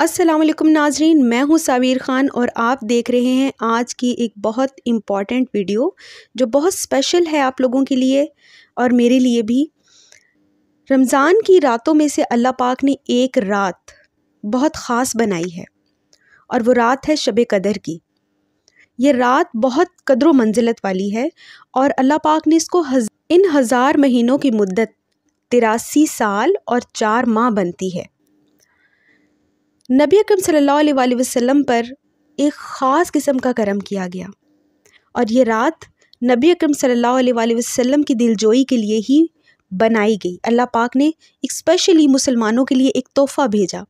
असलम नाजरीन मैं हूं सावीर ख़ान और आप देख रहे हैं आज की एक बहुत इम्पॉर्टेंट वीडियो जो बहुत स्पेशल है आप लोगों के लिए और मेरे लिए भी रमज़ान की रातों में से अल्लाह पाक ने एक रात बहुत ख़ास बनाई है और वो रात है शब कदर की ये रात बहुत कदर मंजिलत वाली है और अल्लाह पाक ने इसको हज, इन हज़ार महीनों की मदत तिरासी साल और चार माह बनती है नबी अकरम सल्लल्लाहु अलैहि वसल्लम पर एक ख़ास किस्म का करम किया गया और ये रात नबी अकरम सल्लल्लाहु अलैहि वसल्लम की दिलजोई के लिए ही बनाई गई अल्लाह पाक ने एक स्पेशली मुसलमानों के लिए एक तोहफ़ा भेजा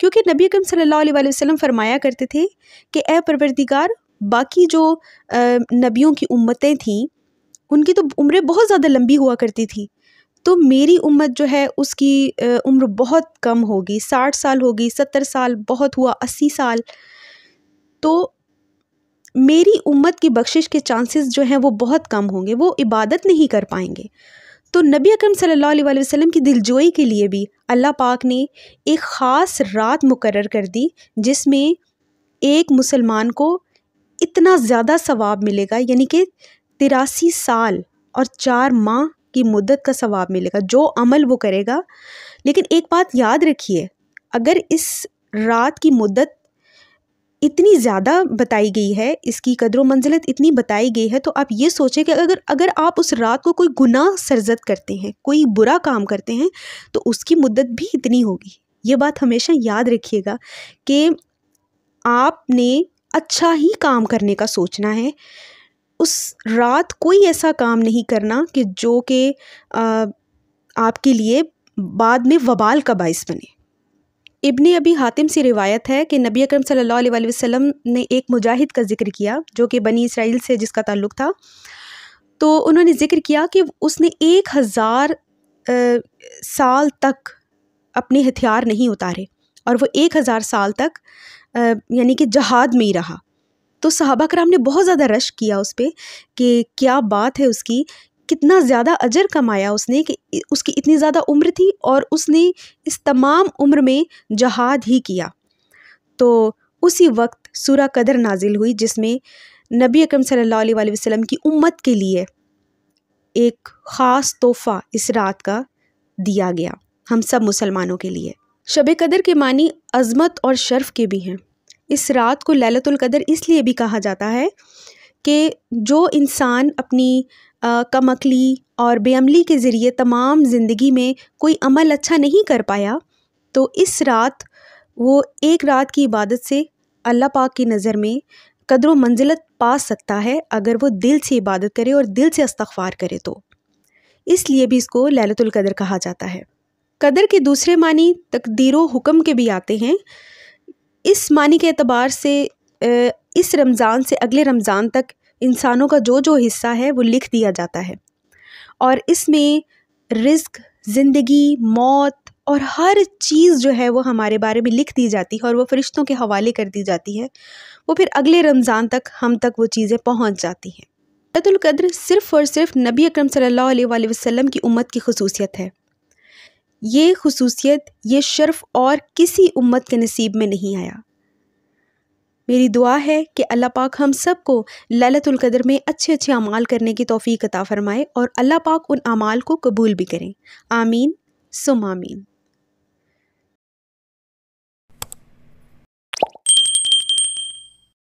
क्योंकि नबी अकरम सल्लल्लाहु अलैहि वसल्लम फरमाया करते थे कि ए परवरदिगार बाकी जो नबियों की उम्मतें थीं उनकी तो उम्रें बहुत ज़्यादा लंबी हुआ करती थी तो मेरी उम्र जो है उसकी उम्र बहुत कम होगी साठ साल होगी सत्तर साल बहुत हुआ अस्सी साल तो मेरी उम्मत की बख्शिश के चांसेस जो हैं वो बहुत कम होंगे वो इबादत नहीं कर पाएंगे तो नबी अकरम सल्लल्लाहु अलैहि वसल्लम की दिलजोई के लिए भी अल्लाह पाक ने एक ख़ास रात मुकर कर दी जिसमें एक मुसलमान को इतना ज़्यादा सवाब मिलेगा यानी कि तिरासी साल और चार माह की मुद्दत का सवाब मिलेगा जो अमल वो करेगा लेकिन एक बात याद रखिए अगर इस रात की मुद्दत इतनी ज़्यादा बताई गई है इसकी कदर मंजिलत इतनी बताई गई है तो आप ये सोचें कि अगर अगर आप उस रात को कोई गुनाह सरजद करते हैं कोई बुरा काम करते हैं तो उसकी मुद्दत भी इतनी होगी ये बात हमेशा याद रखिएगा कि आपने अच्छा ही काम करने का सोचना है उस रात कोई ऐसा काम नहीं करना कि जो कि आपके लिए बाद में वबाल का बायस बने इबन अभी हातिम से रिवायत है कि नबी अकरम सल्लल्लाहु अलैहि वसल्लम ने एक मुजाहिद का जिक्र किया जो कि बनी इसराइल से जिसका ताल्लुक था तो उन्होंने जिक्र किया कि उसने एक हज़ार साल तक अपने हथियार नहीं उतारे और वो एक हज़ार साल तक यानी कि जहाद में ही रहा तो सहाबा कराम ने बहुत ज़्यादा रश किया उस पर कि क्या बात है उसकी कितना ज़्यादा अजर कमाया उसने कि उसकी इतनी ज़्यादा उम्र थी और उसने इस तमाम उम्र में जहाद ही किया तो उसी वक्त सूरा कदर नाजिल हुई जिसमें नबी अकरम सल्लल्लाहु अलैहि वसल्लम की उम्मत के लिए एक ख़ास तोहफ़ा इस रात का दिया गया हम सब मुसलमानों के लिए शब कदर के मानी अज़मत और शर्फ के भी हैं इस रात को ललतुल कदर इसलिए भी कहा जाता है कि जो इंसान अपनी कम अकली और बेअमली के ज़रिए तमाम ज़िंदगी में कोई अमल अच्छा नहीं कर पाया तो इस रात वो एक रात की इबादत से अल्लाह पाक की नज़र में कदर मंजिलत पा सकता है अगर वो दिल से इबादत करे और दिल से इस्तफ़ार करे तो इसलिए भी इसको ललतुल कदर कहा जाता है कदर के दूसरे मानी तकदीर हुक्म के भी आते हैं इस मानी के अतबार से इस रमज़ान से अगले रमज़ान तक इंसानों का जो जो हिस्सा है वो लिख दिया जाता है और इसमें रिस्क ज़िंदगी मौत और हर चीज़ जो है वो हमारे बारे में लिख दी जाती है और वो फरिश्तों के हवाले कर दी जाती है वो फिर अगले रमज़ान तक हम तक वो चीज़ें पहुँच जाती हैं लतुल्कद्र सिर्फ़ और सिर्फ नबी अकरम सल्लल्लाहु अलैहि वसल्लम की उम्मत की खसूसियत है ये खसूसियत ये शर्फ और किसी उम्मत के नसीब में नहीं आया मेरी दुआ है कि अल्लाह पाक हम सब को ललतुल्कदर में अच्छे अच्छे अमाल करने की तोफ़ी अता फ़रमाए और अल्लाह पाक उन अमाल को कबूल भी करें आमीन सुम आमीन